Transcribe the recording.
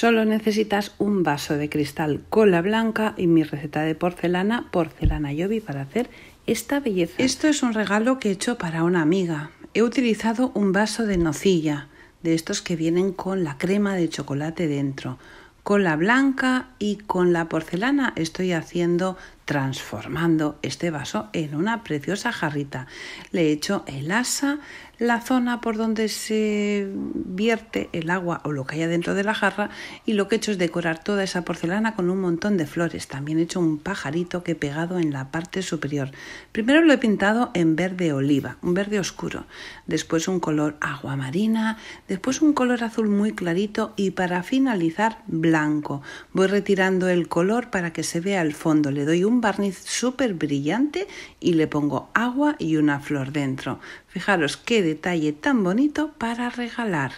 Solo necesitas un vaso de cristal, cola blanca y mi receta de porcelana, porcelana yobi, para hacer esta belleza. Esto es un regalo que he hecho para una amiga. He utilizado un vaso de nocilla, de estos que vienen con la crema de chocolate dentro. cola blanca y con la porcelana estoy haciendo transformando este vaso en una preciosa jarrita. Le he hecho el asa, la zona por donde se vierte el agua o lo que haya dentro de la jarra y lo que he hecho es decorar toda esa porcelana con un montón de flores. También he hecho un pajarito que he pegado en la parte superior. Primero lo he pintado en verde oliva, un verde oscuro, después un color agua marina, después un color azul muy clarito y para finalizar blanco. Voy retirando el color para que se vea el fondo. Le doy un barniz súper brillante y le pongo agua y una flor dentro. Fijaros qué detalle tan bonito para regalar.